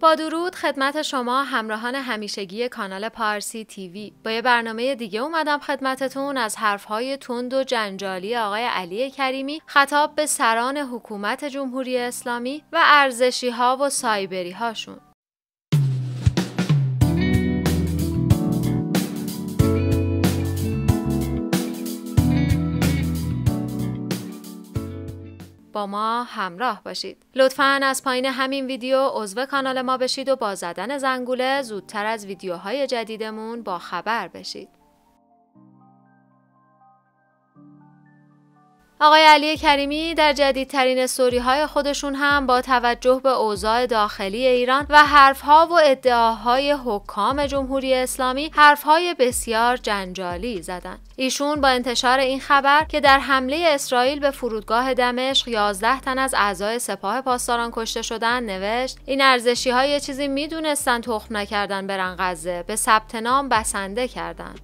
با درود خدمت شما همراهان همیشگی کانال پارسی تیوی با یه برنامه دیگه اومدم خدمتتون از حرفهای تند و جنجالی آقای علی کریمی خطاب به سران حکومت جمهوری اسلامی و ارزشی ها و سایبری هاشون با ما همراه باشید. لطفا از پایین همین ویدیو عضو کانال ما بشید و با زدن زنگوله زودتر از ویدیوهای جدیدمون با خبر بشید. آقای علی کریمی در جدیدترین سوری های خودشون هم با توجه به اوضاع داخلی ایران و حرفها و ادعاهای حکام جمهوری اسلامی حرفهای بسیار جنجالی زدند. ایشون با انتشار این خبر که در حمله اسرائیل به فرودگاه دمشق 11 تن از اعضای سپاه پاسداران کشته شدن نوشت این ارزشی های یه چیزی میدونستن تخم نکردن برن غزه به ثبت نام بسنده کردن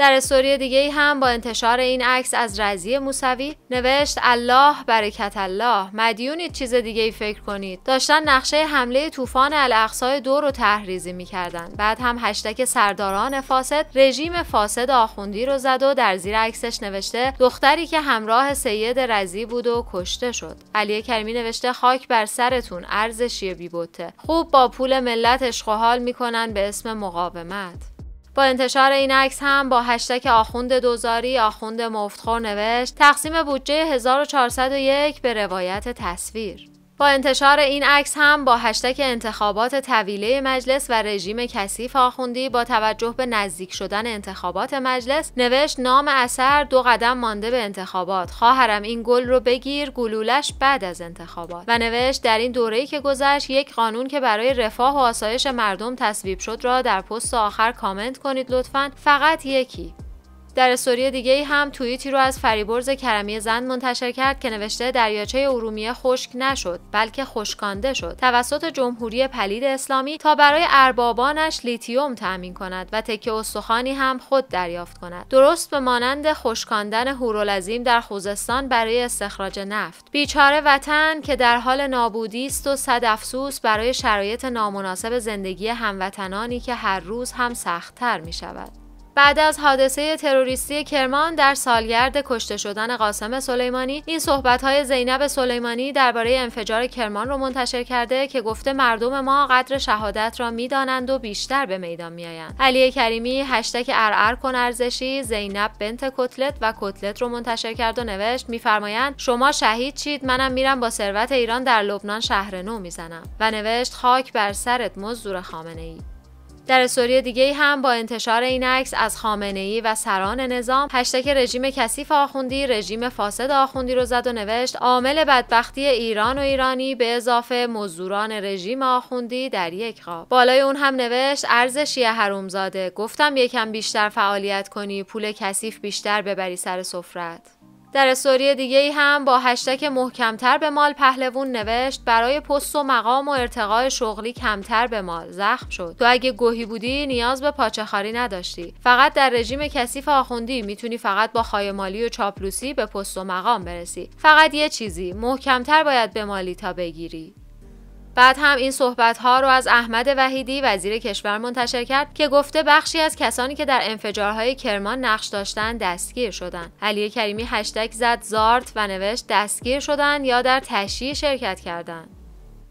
در استوری دیگه ای هم با انتشار این عکس از رضی موسوی نوشت الله برکت الله مدیونید چیز دیگه ای فکر کنید داشتن نقشه حمله طوفان الاقصای دو رو تحریزی میکردن بعد هم هشتک سرداران فاسد رژیم فاسد آخوندی رو زد و در زیر عکسش نوشته دختری که همراه سید رضی بود و کشته شد علی کریمی نوشته خاک بر سرتون ارزشی بیبوته خوب با پول ملت اشق میکنن به اسم مقاومت با انتشار این عکس هم با هشتگ آخوند دوزاری آخوند مفتخور نوشت تقسیم بودجه 1401 به روایت تصویر با انتشار این عکس هم با هشتک انتخابات طویله مجلس و رژیم کثیف آخوندی با توجه به نزدیک شدن انتخابات مجلس نوشت نام اثر دو قدم مانده به انتخابات خواهرم این گل رو بگیر گلولش بعد از انتخابات و نوشت در این دوره‌ای که گذشت یک قانون که برای رفاه و آسایش مردم تصویب شد را در پست آخر کامنت کنید لطفا فقط یکی در استوری دیگه ای هم توییتی رو از فریبرز کرمی زند منتشر کرد که نوشته دریاچه ارومیه خشک نشد بلکه خشکانده شد توسط جمهوری پلید اسلامی تا برای اربابانش لیتیوم تأمین کند و تکه استخوانی هم خود دریافت کند درست به مانند خشکاندن هورالعظیم در خوزستان برای استخراج نفت بیچاره وطن که در حال نابودی است و صد افسوس برای شرایط نامناسب زندگی هموطنانی که هر روز هم سختتر می شود بعد از حادثه تروریستی کرمان در سالگرد کشته شدن قاسم سلیمانی این صحبت های زینب سلیمانی درباره انفجار کرمان رو منتشر کرده که گفته مردم ما قدر شهادت را میدانند و بیشتر به میدان میآیند علی کریمی هشتک ارعر کن ارزشی زینب بنت کتلت و کتلت رو منتشر کرد و نوشت میفرمایند شما شهید چید منم میرم با ثروت ایران در لبنان شهر نو میزنم و نوشت خاک بر سرت مزدور خامنه ای در استوری دیگه هم با انتشار این عکس از خامنه ای و سران نظام هشتک رژیم کثیف آخوندی رژیم فاسد آخوندی رو زد و نوشت عامل بدبختی ایران و ایرانی به اضافه مزدوران رژیم آخوندی در یک قاب بالای اون هم نوشت ارزشی شیعه حرومزاده گفتم یکم بیشتر فعالیت کنی پول کثیف بیشتر ببری سر سفرت در استوری دیگه ای هم با هشتک محکمتر به مال پهلوون نوشت برای پست و مقام و ارتقای شغلی کمتر به مال زخم شد تو اگه گوهی بودی نیاز به پاچخاری نداشتی فقط در رژیم کثیف آخوندی میتونی فقط با مالی و چاپلوسی به پست و مقام برسی فقط یه چیزی محکمتر باید به مالی تا بگیری بعد هم این صحبت ها رو از احمد وحیدی وزیر کشور منتشر کرد که گفته بخشی از کسانی که در انفجارهای کرمان نقش داشتن دستگیر شدند. علی کریمی هشتگ زد زارت و نوشت دستگیر شدند یا در تشییع شرکت کردند.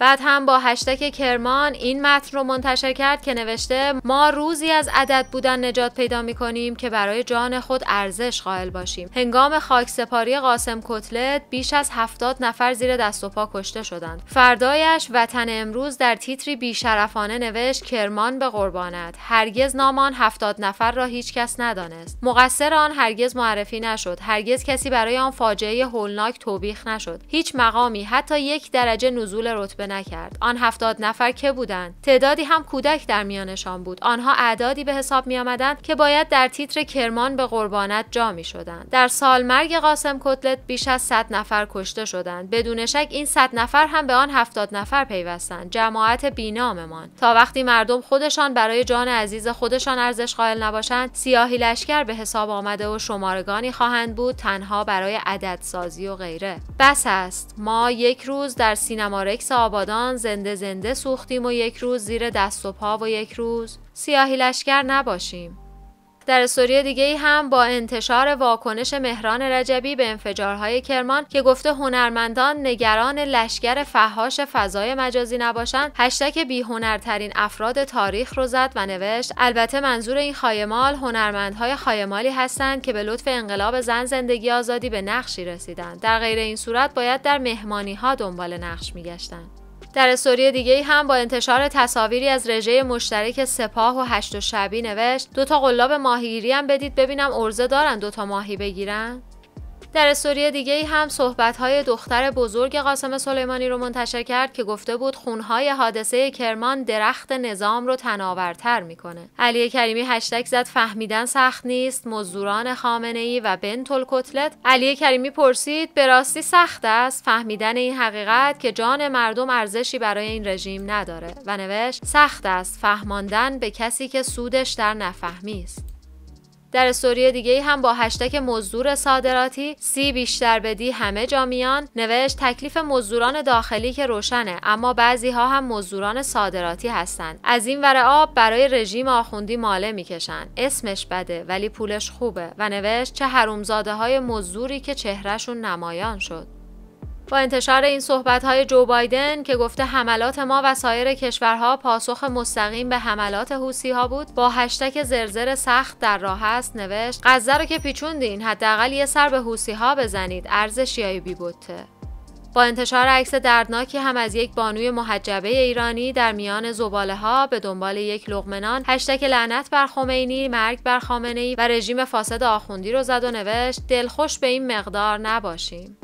بعد هم با هشتک کرمان این متن رو منتشر کرد که نوشته ما روزی از عدد بودن نجات پیدا می کنیم که برای جان خود ارزش قائل باشیم هنگام خاک سپاری قاسم کتلت بیش از هفتاد نفر زیر دست و پا کشته شدند فردایش وطن امروز در تیتری بیشرفانه نوشت کرمان به قربانت هرگز نامان هفتاد نفر را هیچ کس ندانست مقصر آن هرگز معرفی نشد هرگز کسی برای آن فاجعه هولناک توبیخ نشد هیچ مقامی حتی یک درجه نزول رتبه نکرد آن هفتاد نفر که بودند تعدادی هم کودک در میانشان بود آنها اعدادی به حساب می آمدند که باید در تیتر کرمان به قربانت جا می شدند در سالمرگ قاسم کتلت بیش از 100 نفر کشته شدند بدون شک این 100 نفر هم به آن هفتاد نفر پیوستند جماعت بیناممان تا وقتی مردم خودشان برای جان عزیز خودشان ارزش قائل نباشند سیاهی لشکر به حساب آمده و شمارگانی خواهند بود تنها برای عددسازی و غیره بس است ما یک روز در سینما رکس آبادان زنده زنده سوختیم و یک روز زیر دست و پا و یک روز سیاهی لشکر نباشیم. در استوری دیگه ای هم با انتشار واکنش مهران رجبی به انفجارهای کرمان که گفته هنرمندان نگران لشکر فهاش فضای مجازی نباشند هشتک بیهنرترین افراد تاریخ رو زد و نوشت البته منظور این خایمال هنرمندهای خایمالی هستند که به لطف انقلاب زن زندگی آزادی به نقشی رسیدند در غیر این صورت باید در مهمانی ها دنبال نقش میگشتند در استوری دیگه ای هم با انتشار تصاویری از رژه مشترک سپاه و هشت و شبی نوشت دوتا قلاب ماهیگیری هم بدید ببینم ارزه دارن دوتا ماهی بگیرن در استوری دیگه ای هم صحبت های دختر بزرگ قاسم سلیمانی رو منتشر کرد که گفته بود خونهای حادثه کرمان درخت نظام رو تناورتر میکنه علی کریمی هشتگ زد فهمیدن سخت نیست مزدوران خامنه ای و بنت کتلت؟ علی کریمی پرسید به راستی سخت است فهمیدن این حقیقت که جان مردم ارزشی برای این رژیم نداره و نوشت سخت است فهماندن به کسی که سودش در نفهمی است در سوریه دیگه هم با هشتک مزدور صادراتی سی بیشتر بدی همه جامیان نوشت تکلیف مزدوران داخلی که روشنه اما بعضی ها هم مزدوران صادراتی هستند از این ور آب برای رژیم آخوندی ماله میکشن اسمش بده ولی پولش خوبه و نوشت چه حرومزاده های مزدوری که چهرهشون نمایان شد با انتشار این های جو بایدن که گفته حملات ما و سایر کشورها پاسخ مستقیم به حملات ها بود با هشتک زرزر سخت در راه است نوشت غزه رو که پیچوندین حداقل یه سر به ها بزنید ارز شیای بی با انتشار عکس دردناکی هم از یک بانوی محجبه ایرانی در میان زباله ها به دنبال یک لغمنان هشتک لعنت بر خمینی مرگ بر خامنه و رژیم فاسد آخوندی رو زد و نوشت دلخوش به این مقدار نباشیم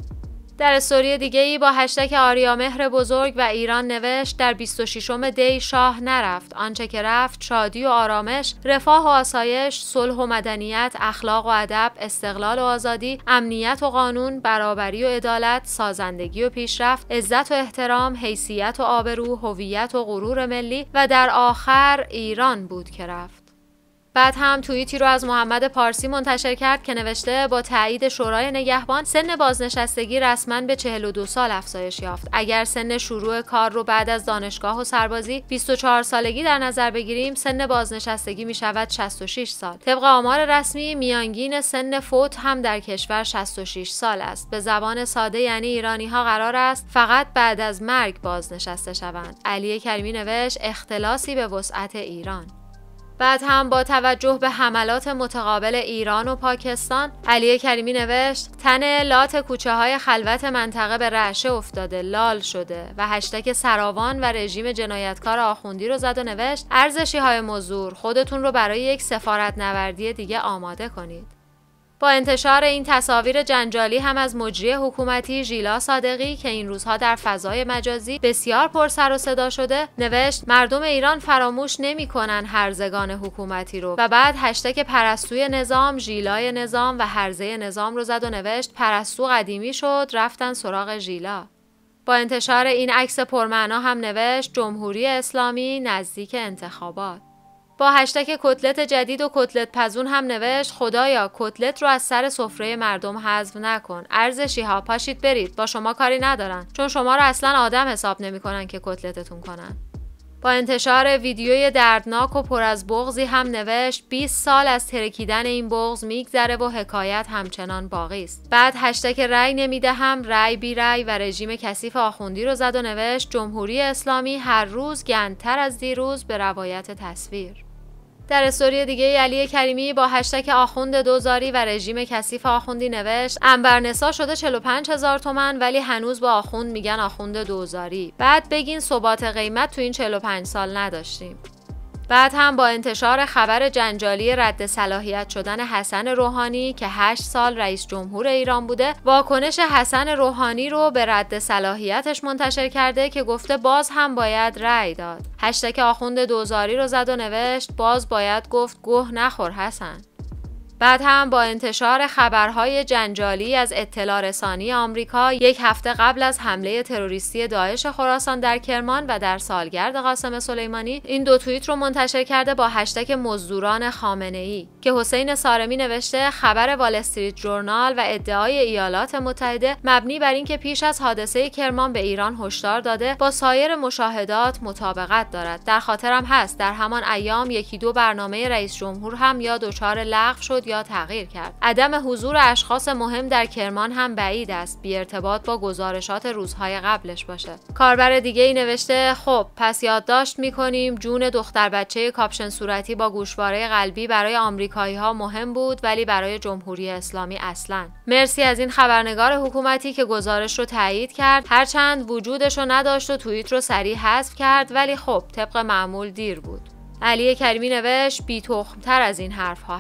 در استوری دیگه ای با هشتک آریامهر بزرگ و ایران نوشت در 26 دی شاه نرفت آنچه که رفت شادی و آرامش رفاه و آسایش صلح و مدنیت اخلاق و ادب استقلال و آزادی امنیت و قانون برابری و عدالت سازندگی و پیشرفت عزت و احترام حیثیت و آبرو هویت و غرور ملی و در آخر ایران بود که رفت بعد هم توییتی رو از محمد پارسی منتشر کرد که نوشته با تایید شورای نگهبان سن بازنشستگی رسما به 42 سال افزایش یافت اگر سن شروع کار رو بعد از دانشگاه و سربازی 24 سالگی در نظر بگیریم سن بازنشستگی می شود 66 سال طبق آمار رسمی میانگین سن فوت هم در کشور 66 سال است به زبان ساده یعنی ایرانی ها قرار است فقط بعد از مرگ بازنشسته شوند علی کریمی نوشت اختلاسی به وسعت ایران بعد هم با توجه به حملات متقابل ایران و پاکستان علی کریمی نوشت تن لات کوچه های خلوت منطقه به رعشه افتاده لال شده و هشتک سراوان و رژیم جنایتکار آخوندی رو زد و نوشت ارزشی های مزور خودتون رو برای یک سفارت نوردی دیگه آماده کنید با انتشار این تصاویر جنجالی هم از مجری حکومتی ژیلا صادقی که این روزها در فضای مجازی بسیار پر سر و صدا شده نوشت مردم ایران فراموش نمیکنن هرزگان حکومتی رو و بعد هشتک پرستوی نظام ژیلای نظام و هرزه نظام رو زد و نوشت پرستو قدیمی شد رفتن سراغ ژیلا با انتشار این عکس پرمعنا هم نوشت جمهوری اسلامی نزدیک انتخابات با هشتگ کتلت جدید و کتلت پزون هم نوشت خدایا کتلت رو از سر سفره مردم حذف نکن ارزشی ها پاشید برید با شما کاری ندارن چون شما رو اصلا آدم حساب نمیکنن که کتلتتون کنن با انتشار ویدیوی دردناک و پر از بغزی هم نوشت 20 سال از ترکیدن این بغز میگذره و حکایت همچنان باقی است بعد هشتک رای نمیدهم رای بی رای و رژیم کثیف آخوندی رو زد و نوشت جمهوری اسلامی هر روز گندتر از دیروز به روایت تصویر در استوری دیگه علی کریمی با هشتک آخوند دوزاری و رژیم کثیف آخوندی نوشت انبرنسا شده 45 هزار تومن ولی هنوز با آخوند میگن آخوند دوزاری بعد بگین ثبات قیمت تو این 45 سال نداشتیم بعد هم با انتشار خبر جنجالی رد صلاحیت شدن حسن روحانی که 8 سال رئیس جمهور ایران بوده واکنش حسن روحانی رو به رد صلاحیتش منتشر کرده که گفته باز هم باید رأی داد هشتک آخوند دوزاری رو زد و نوشت باز باید گفت گوه نخور حسن بعد هم با انتشار خبرهای جنجالی از اطلاع رسانی آمریکا یک هفته قبل از حمله تروریستی داعش خراسان در کرمان و در سالگرد قاسم سلیمانی این دو توییت رو منتشر کرده با هشتک مزدوران خامنه ای که حسین سارمی نوشته خبر وال استریت جورنال و ادعای ایالات متحده مبنی بر اینکه پیش از حادثه کرمان به ایران هشدار داده با سایر مشاهدات مطابقت دارد در خاطرم هست در همان ایام یکی دو برنامه رئیس جمهور هم یا دچار لغو شد یا تغییر کرد عدم حضور اشخاص مهم در کرمان هم بعید است بی ارتباط با گزارشات روزهای قبلش باشه کاربر دیگه ای نوشته خب پس یادداشت میکنیم جون دختر بچه کاپشن صورتی با گوشواره قلبی برای آمریکایی ها مهم بود ولی برای جمهوری اسلامی اصلا مرسی از این خبرنگار حکومتی که گزارش رو تایید کرد هرچند وجودش رو نداشت و توییت رو سریع حذف کرد ولی خب طبق معمول دیر بود علی کریمی نوشت بی تخمتر از این حرف ها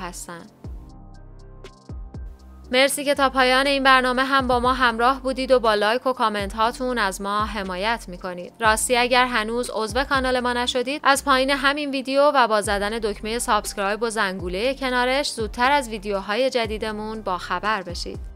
مرسی که تا پایان این برنامه هم با ما همراه بودید و با لایک و کامنت هاتون از ما حمایت میکنید راستی اگر هنوز عضو کانال ما نشدید از پایین همین ویدیو و با زدن دکمه سابسکرایب و زنگوله کنارش زودتر از ویدیوهای جدیدمون با خبر بشید